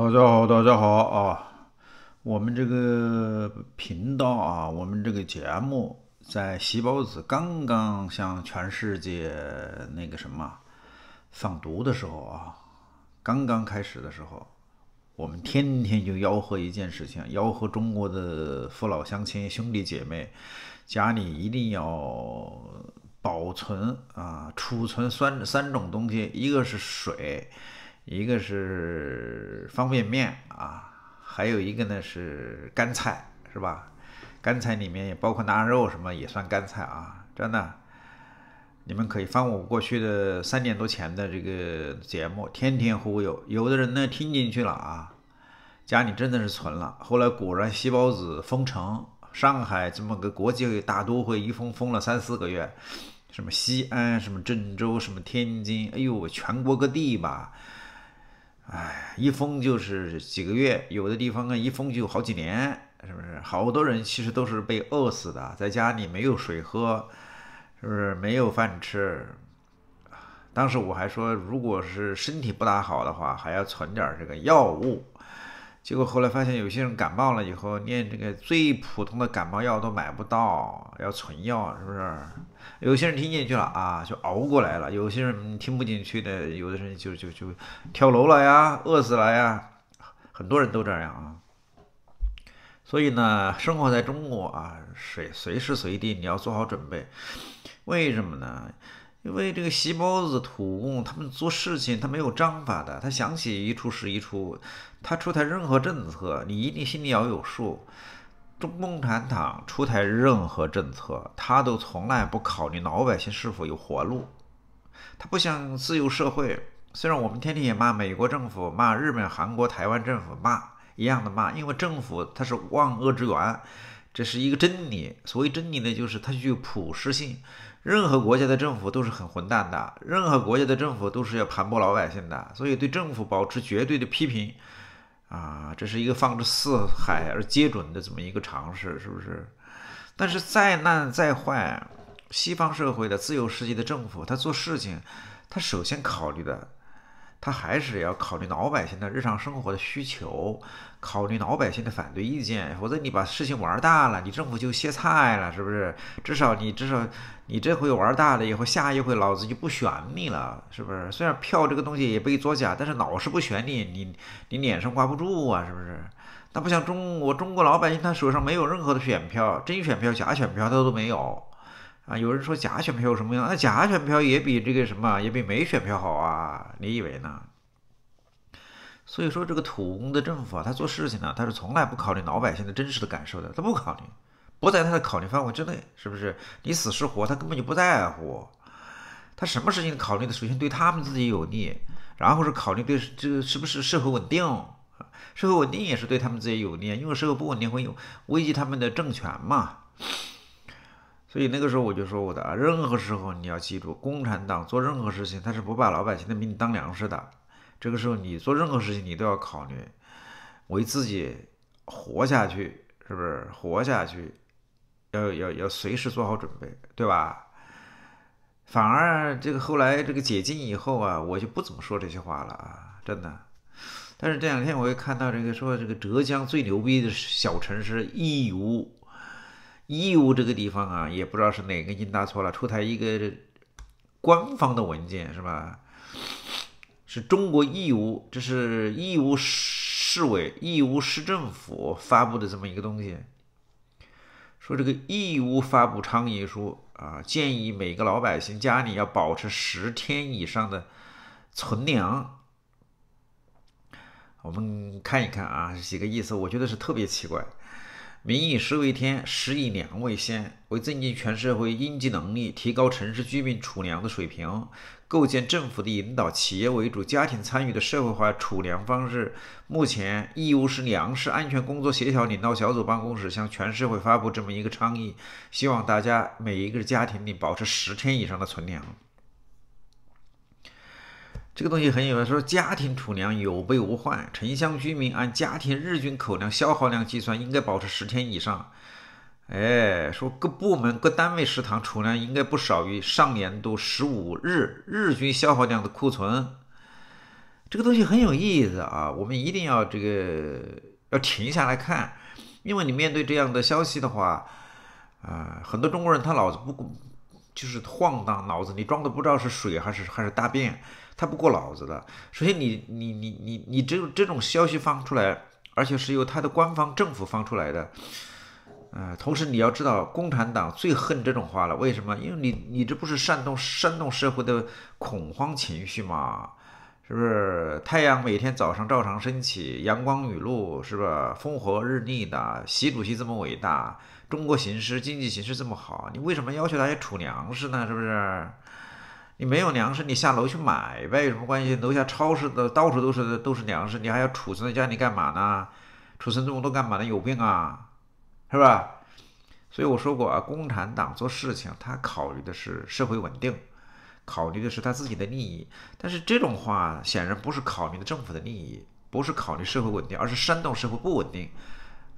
大家好，大家好啊！我们这个频道啊，我们这个节目，在细胞子刚刚向全世界那个什么放毒的时候啊，刚刚开始的时候，我们天天就吆喝一件事情，吆喝中国的父老乡亲、兄弟姐妹，家里一定要保存啊、储存三三种东西，一个是水。一个是方便面啊，还有一个呢是干菜，是吧？干菜里面也包括腊肉什么也算干菜啊。真的，你们可以翻我过去的三年多前的这个节目《天天忽悠》，有的人呢听进去了啊，家里真的是存了。后来果然细胞子封城，上海这么个国际大都会一封封了三四个月，什么西安，什么郑州，什么天津，哎呦，全国各地吧，唉，一封就是几个月，有的地方啊一封就好几年，是不是？好多人其实都是被饿死的，在家里没有水喝，是不是没有饭吃？当时我还说，如果是身体不大好的话，还要存点这个药物。结果后来发现，有些人感冒了以后，连这个最普通的感冒药都买不到，要存药，是不是？有些人听进去了啊，就熬过来了；有些人听不进去的，有的人就就就跳楼了呀，饿死了呀，很多人都这样啊。所以呢，生活在中国啊，随随时随地你要做好准备，为什么呢？因为这个席包子土，他们做事情他没有章法的，他想起一出是一出。他出台任何政策，你一定心里要有数。中共产党出台任何政策，他都从来不考虑老百姓是否有活路。他不像自由社会，虽然我们天天也骂美国政府、骂日本、韩国、台湾政府，骂一样的骂，因为政府他是万恶之源。这是一个真理，所谓真理呢，就是它具有普适性。任何国家的政府都是很混蛋的，任何国家的政府都是要盘剥老百姓的，所以对政府保持绝对的批评啊，这是一个放之四海而皆准的这么一个常识，是不是？但是再难再坏，西方社会的自由世界的政府，他做事情，他首先考虑的。他还是要考虑老百姓的日常生活的需求，考虑老百姓的反对意见，否则你把事情玩大了，你政府就歇菜了，是不是？至少你至少你这回玩大了以后，下一回老子就不选你了，是不是？虽然票这个东西也被作假，但是老是不选你，你你脸上挂不住啊，是不是？那不像中我中国老百姓，他手上没有任何的选票，真选票假选票他都没有啊。有人说假选票有什么用？那假选票也比这个什么也比没选票好啊。你以为呢？所以说，这个土公的政府啊，他做事情呢，他是从来不考虑老百姓的真实的感受的，他不考虑，不在他的考虑范围之内，是不是？你死是活，他根本就不在乎，他什么事情考虑的？首先对他们自己有利，然后是考虑对这个是不是社会稳定，社会稳定也是对他们自己有利，因为社会不稳定会有危及他们的政权嘛。所以那个时候我就说我的啊，任何时候你要记住，共产党做任何事情他是不把老百姓的命当粮食的。这个时候你做任何事情你都要考虑，为自己活下去，是不是？活下去，要要要随时做好准备，对吧？反而这个后来这个解禁以后啊，我就不怎么说这些话了啊，真的。但是这两天我又看到这个说这个浙江最牛逼的小城市义乌。义乌这个地方啊，也不知道是哪个音搭错了，出台一个官方的文件是吧？是中国义乌，这是义乌市委、义乌市政府发布的这么一个东西，说这个义乌发布倡议书啊，建议每个老百姓家里要保持十天以上的存粮。我们看一看啊，几个意思？我觉得是特别奇怪。民以食为天，食以粮为先。为增进全社会应急能力，提高城市居民储粮的水平，构建政府的引导、企业为主、家庭参与的社会化储粮方式。目前，义乌市粮食安全工作协调领导小组办公室向全社会发布这么一个倡议，希望大家每一个家庭里保持十天以上的存粮。这个东西很有，说家庭储粮有备无患，城乡居民按家庭日均口粮消耗量计算，应该保持十天以上。哎，说各部门各单位食堂储粮应该不少于上年度十五日日均消耗量的库存。这个东西很有意思啊，我们一定要这个要停下来看，因为你面对这样的消息的话，啊，很多中国人他脑子不。就是晃荡脑子，你装的不知道是水还是还是大便，他不过脑子的。首先，你你你你你这有这种消息放出来，而且是由他的官方政府放出来的，呃，同时你要知道，共产党最恨这种话了，为什么？因为你你这不是煽动煽动社会的恐慌情绪嘛。是不是太阳每天早上照常升起，阳光雨露是吧？风和日丽的，习主席这么伟大，中国形势、经济形势这么好，你为什么要求大家储粮食呢？是不是？你没有粮食，你下楼去买呗，有什么关系？楼下超市的到处都是，都是粮食，你还要储存在家里干嘛呢？储存这么多干嘛呢？有病啊，是吧？所以我说过啊，共产党做事情，他考虑的是社会稳定。考虑的是他自己的利益，但是这种话显然不是考虑的政府的利益，不是考虑社会稳定，而是煽动社会不稳定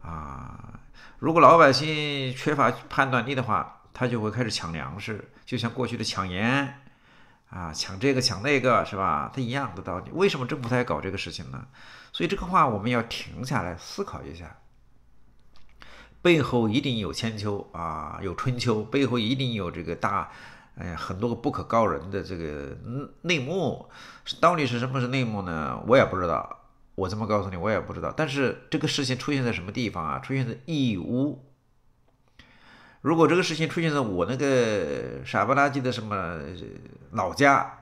啊！如果老百姓缺乏判断力的话，他就会开始抢粮食，就像过去的抢盐啊，抢这个抢那个，是吧？他一样的道理。为什么政府他要搞这个事情呢？所以这个话我们要停下来思考一下，背后一定有千秋啊，有春秋，背后一定有这个大。哎呀，很多个不可告人的这个内幕，到底是什么是内幕呢？我也不知道。我这么告诉你，我也不知道。但是这个事情出现在什么地方啊？出现在义乌。如果这个事情出现在我那个傻不拉几的什么老家，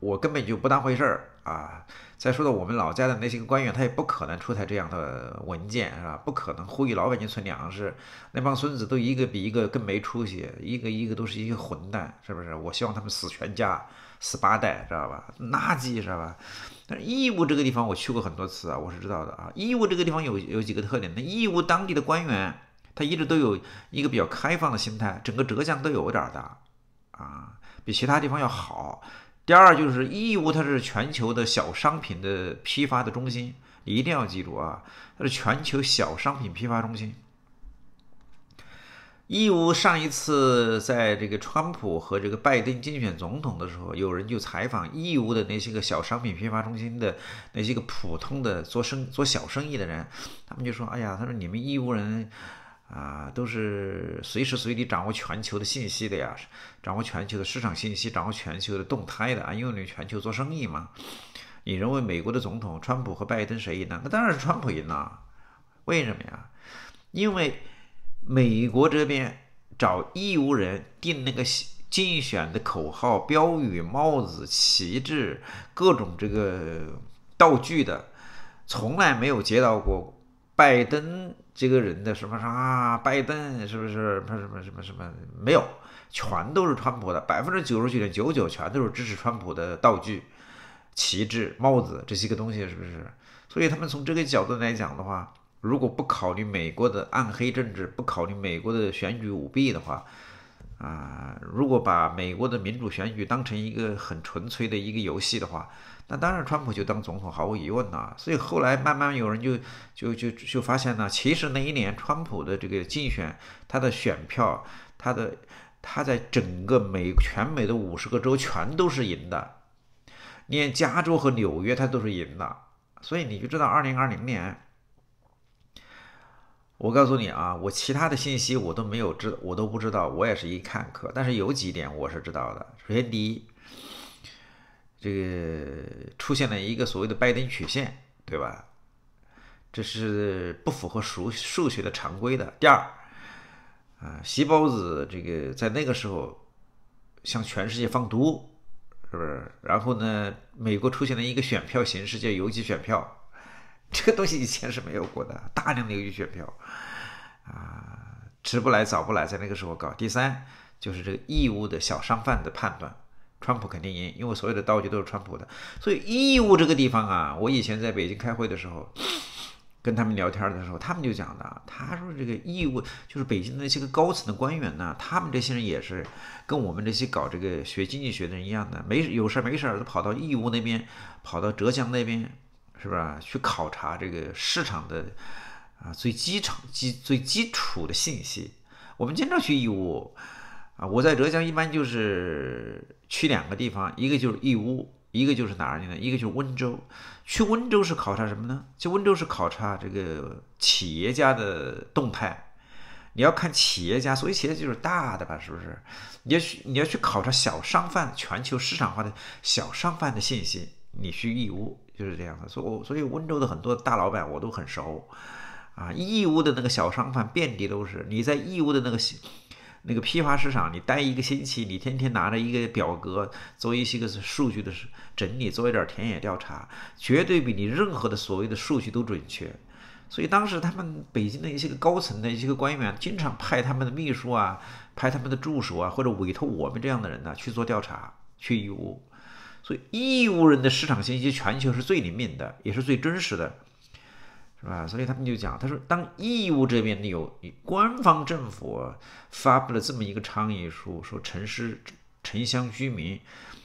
我根本就不当回事儿。啊！再说到我们老家的那些个官员，他也不可能出台这样的文件，是吧？不可能呼吁老百姓存粮食。那帮孙子都一个比一个更没出息，一个一个都是一个混蛋，是不是？我希望他们死全家，死八代，知道吧？垃圾，知道吧？是义乌这个地方我去过很多次啊，我是知道的啊。义乌这个地方有有几个特点，那义乌当地的官员他一直都有一个比较开放的心态，整个浙江都有点儿的啊，比其他地方要好。第二就是义乌，它是全球的小商品的批发的中心，你一定要记住啊，它是全球小商品批发中心。义乌上一次在这个川普和这个拜登竞选总统的时候，有人就采访义乌的那些个小商品批发中心的那些个普通的做生、做小生意的人，他们就说：“哎呀，他说你们义乌人。”啊，都是随时随地掌握全球的信息的呀，掌握全球的市场信息，掌握全球的动态的啊，因为你全球做生意嘛。你认为美国的总统川普和拜登谁赢了？那当然是川普赢了。为什么呀？因为美国这边找义乌人定那个竞选的口号、标语、帽子、旗帜、各种这个道具的，从来没有接到过。拜登这个人的什么什么啊？拜登是不是什么什么什么什么？没有，全都是川普的，百分之九十九点九九全都是支持川普的道具、旗帜、帽子这些个东西，是不是？所以他们从这个角度来讲的话，如果不考虑美国的暗黑政治，不考虑美国的选举舞弊的话。啊，如果把美国的民主选举当成一个很纯粹的一个游戏的话，那当然川普就当总统毫无疑问了。所以后来慢慢有人就就就就发现呢，其实那一年川普的这个竞选，他的选票，他的他在整个美全美的五十个州全都是赢的，连加州和纽约他都是赢的。所以你就知道二零二零年。我告诉你啊，我其他的信息我都没有知，我都不知道，我也是一看客。但是有几点我是知道的。首先，第一，这个出现了一个所谓的拜登曲线，对吧？这是不符合数数学的常规的。第二，啊，西包子这个在那个时候向全世界放毒，是不是？然后呢，美国出现了一个选票形式叫邮寄选票。这个东西以前是没有过的，大量的游移选票，啊，迟不来早不来，在那个时候搞。第三就是这个义乌的小商贩的判断，川普肯定赢，因为所有的道具都是川普的，所以义乌这个地方啊，我以前在北京开会的时候，跟他们聊天的时候，他们就讲的，他说这个义乌就是北京那些个高层的官员呢，他们这些人也是跟我们这些搞这个学经济学的人一样的，没有事儿没事儿都跑到义乌那边，跑到浙江那边。是吧？去考察这个市场的啊最基础、基最基础的信息？我们经常去义乌啊，我在浙江一般就是去两个地方，一个就是义乌，一个就是哪里呢？一个就是温州。去温州是考察什么呢？去温州是考察这个企业家的动态。你要看企业家，所以企业就是大的吧？是不是？你要去，你要去考察小商贩，全球市场化的小商贩的信息，你去义乌。就是这样的，所以我所以温州的很多大老板我都很熟，啊，义乌的那个小商贩遍地都是。你在义乌的那个那个批发市场，你待一个星期，你天天拿着一个表格做一些个数据的整理，做一点田野调查，绝对比你任何的所谓的数据都准确。所以当时他们北京的一些个高层的一些个官员，经常派他们的秘书啊，派他们的助手啊，或者委托我们这样的人呢去做调查，去义乌。所以，义乌人的市场信息全球是最灵敏的，也是最真实的，是吧？所以他们就讲，他说，当义乌这边的有官方政府发布了这么一个倡议书，说城市、城乡居民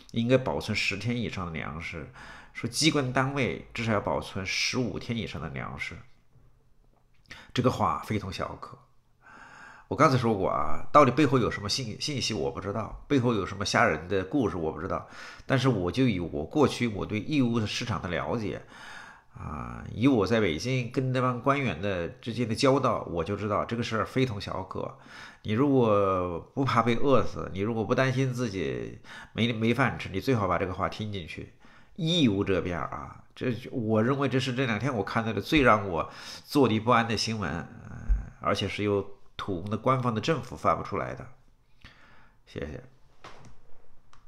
应该保存十天以上的粮食，说机关单位至少要保存十五天以上的粮食，这个话非同小可。我刚才说过啊，到底背后有什么信信息我不知道，背后有什么吓人的故事我不知道。但是我就以我过去我对义乌的市场的了解，啊，以我在北京跟那帮官员的之间的交道，我就知道这个事儿非同小可。你如果不怕被饿死，你如果不担心自己没没饭吃，你最好把这个话听进去。义乌这边啊，这我认为这是这两天我看到的最让我坐立不安的新闻，而且是有。土的官方的政府发不出来的，谢谢。